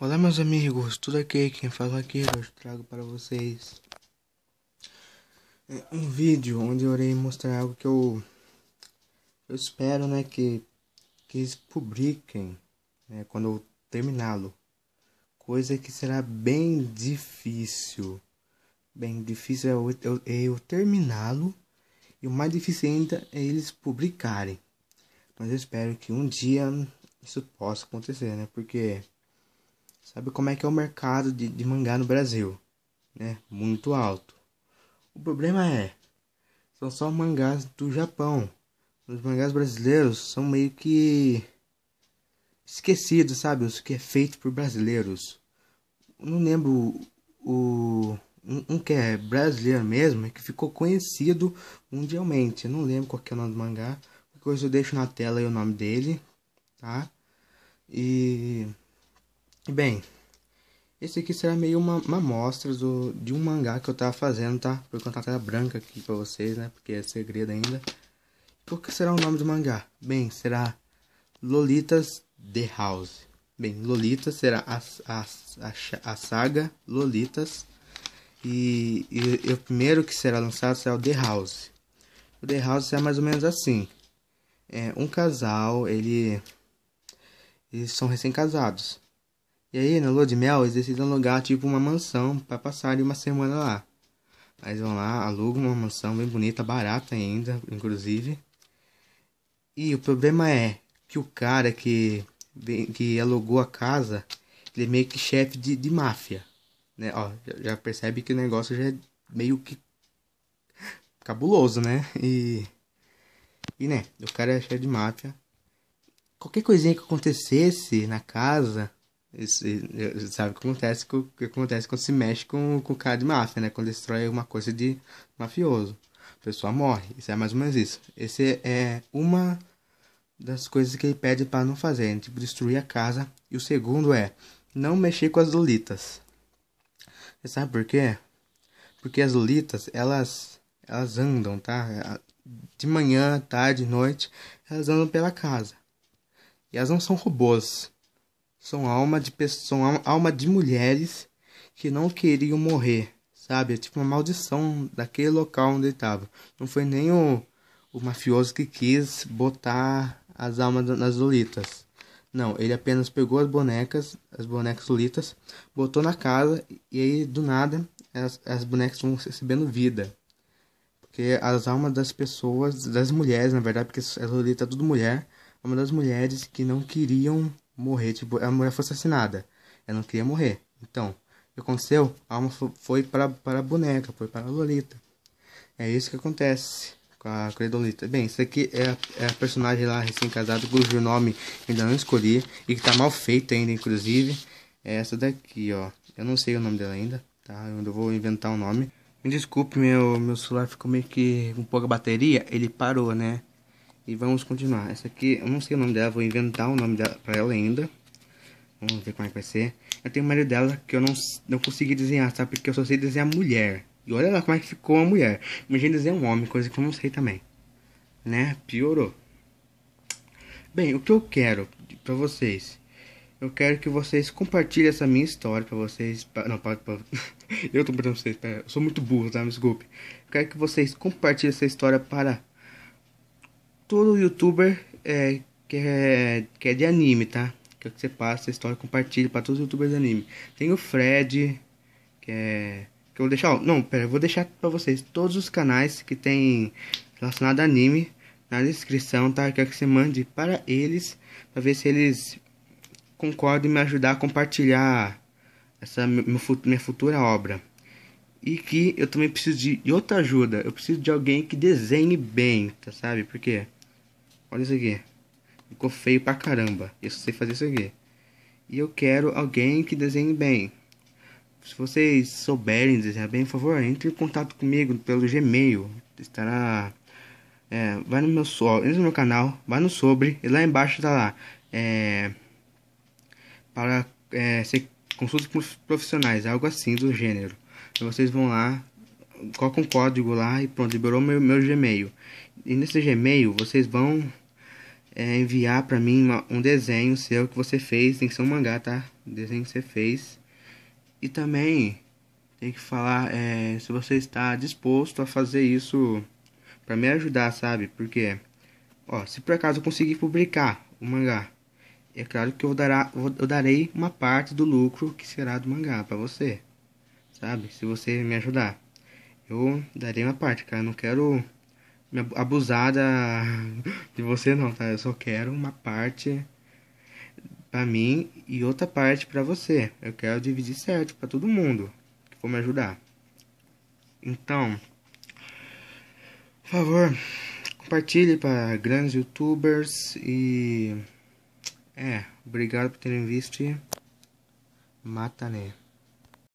Olá meus amigos, tudo aqui, quem fala é aqui, hoje trago para vocês é, um vídeo onde eu irei mostrar algo que eu, eu espero né, que, que eles publiquem né, quando eu terminá-lo, coisa que será bem difícil, bem difícil é eu, eu, eu terminá-lo e o mais difícil ainda é eles publicarem, mas eu espero que um dia isso possa acontecer, né, porque sabe como é que é o mercado de, de mangá no Brasil, né? Muito alto. O problema é, são só mangás do Japão. Os mangás brasileiros são meio que esquecidos, sabe? Os que é feito por brasileiros. não lembro o um, um, que é brasileiro mesmo, é que ficou conhecido mundialmente. Eu não lembro qual que é o nome do mangá. Qualquer coisa eu deixo na tela aí o nome dele, tá? E Bem, esse aqui será meio uma, amostra do, de um mangá que eu tava fazendo, tá? Por contar a tela branca aqui pra vocês, né? Porque é segredo ainda. Qual que será o nome do mangá? Bem, será Lolitas The House. Bem, Lolitas será a, a, a, a saga Lolitas. E, e, e, o primeiro que será lançado será o The House. O The House será é mais ou menos assim. É, um casal, ele... Eles são recém-casados. E aí, na lua de mel, eles decidem alugar tipo uma mansão para passarem uma semana lá. mas vão lá, alugam uma mansão bem bonita, barata ainda, inclusive. E o problema é que o cara que, que alugou a casa, ele é meio que chefe de, de máfia. Né? Ó, já percebe que o negócio já é meio que cabuloso, né? E, e né, o cara é chefe de máfia. Qualquer coisinha que acontecesse na casa, isso, sabe o que acontece, o que acontece quando se mexe com, com cara de máfia, né? Quando destrói alguma coisa de mafioso. A pessoa morre. Isso é mais ou menos isso. Esse é uma das coisas que ele pede para não fazer, né? tipo destruir a casa. E o segundo é não mexer com as lolitas. Você sabe por quê? Porque as lolitas, elas elas andam, tá? De manhã, tarde, noite, elas andam pela casa. E elas não são robôs são alma de pessoas, são alma de mulheres que não queriam morrer, sabe? É tipo uma maldição daquele local onde ele estava. Não foi nem o, o mafioso que quis botar as almas nas lolitas. Não, ele apenas pegou as bonecas, as bonecas lolitas, botou na casa e aí do nada as, as bonecas vão recebendo vida. Porque as almas das pessoas, das mulheres, na verdade, porque as lolitas é tudo mulher, uma das mulheres que não queriam morrer, tipo, a mulher foi assassinada. Ela não queria morrer. Então, o que aconteceu? A alma foi para, para a boneca, foi para a Lolita. É isso que acontece com a Credolita. Bem, isso aqui é a, é a personagem lá recém-casada, cujo nome ainda não escolhi e que tá mal feita ainda, inclusive. É essa daqui, ó. Eu não sei o nome dela ainda, tá? Eu ainda vou inventar o um nome. Me desculpe, meu, meu celular ficou meio que um pouco bateria, ele parou, né? E vamos continuar. Essa aqui, eu não sei o nome dela, vou inventar o nome dela pra ela ainda. Vamos ver como é que vai ser. Eu tenho o marido dela que eu não, não consegui desenhar, sabe? Porque eu só sei desenhar mulher. E olha lá como é que ficou a mulher. Imagina desenhar um homem, coisa que eu não sei também. Né? Piorou. Bem, o que eu quero pra vocês... Eu quero que vocês compartilhem essa minha história pra vocês... Pra, não, para eu tô perguntando pra vocês, pera, Eu sou muito burro, tá? Me desculpe. Eu quero que vocês compartilhem essa história para todo youtuber é, que, é, que é de anime, tá? quer é que você passe a história, compartilhe para todos os youtubers de anime. Tem o Fred, que é. Que eu vou deixar. Não, pera, eu vou deixar pra vocês todos os canais que tem relacionado a anime na descrição, tá? quer quero que você mande para eles, para ver se eles concordam em me ajudar a compartilhar essa minha futura obra. E que eu também preciso de outra ajuda. Eu preciso de alguém que desenhe bem, tá? Sabe? por quê Olha isso aqui. Ficou feio pra caramba. Eu sei fazer isso aqui. E eu quero alguém que desenhe bem. Se vocês souberem desenhar bem, por favor, entre em contato comigo pelo Gmail. Estará. É, vai no meu só, entra no meu canal, vai no sobre, e lá embaixo tá lá. É, para é, ser consultas com profissionais, algo assim do gênero. Então, vocês vão lá, colocam um código lá e pronto, liberou meu, meu Gmail. E nesse Gmail vocês vão é, enviar para mim uma, um desenho seu que você fez, tem que ser um mangá, tá? desenho que você fez. E também tem que falar é, se você está disposto a fazer isso para me ajudar, sabe? Porque, ó, se por acaso eu conseguir publicar o mangá, é claro que eu, dará, eu darei uma parte do lucro que será do mangá para você, sabe? Se você me ajudar, eu darei uma parte, cara. Eu não quero abusar da, de você não, tá? Eu só quero uma parte para mim e outra parte para você. Eu quero dividir certo para todo mundo que for me ajudar. Então, por favor, compartilhe para grandes youtubers e é, obrigado por terem visto. né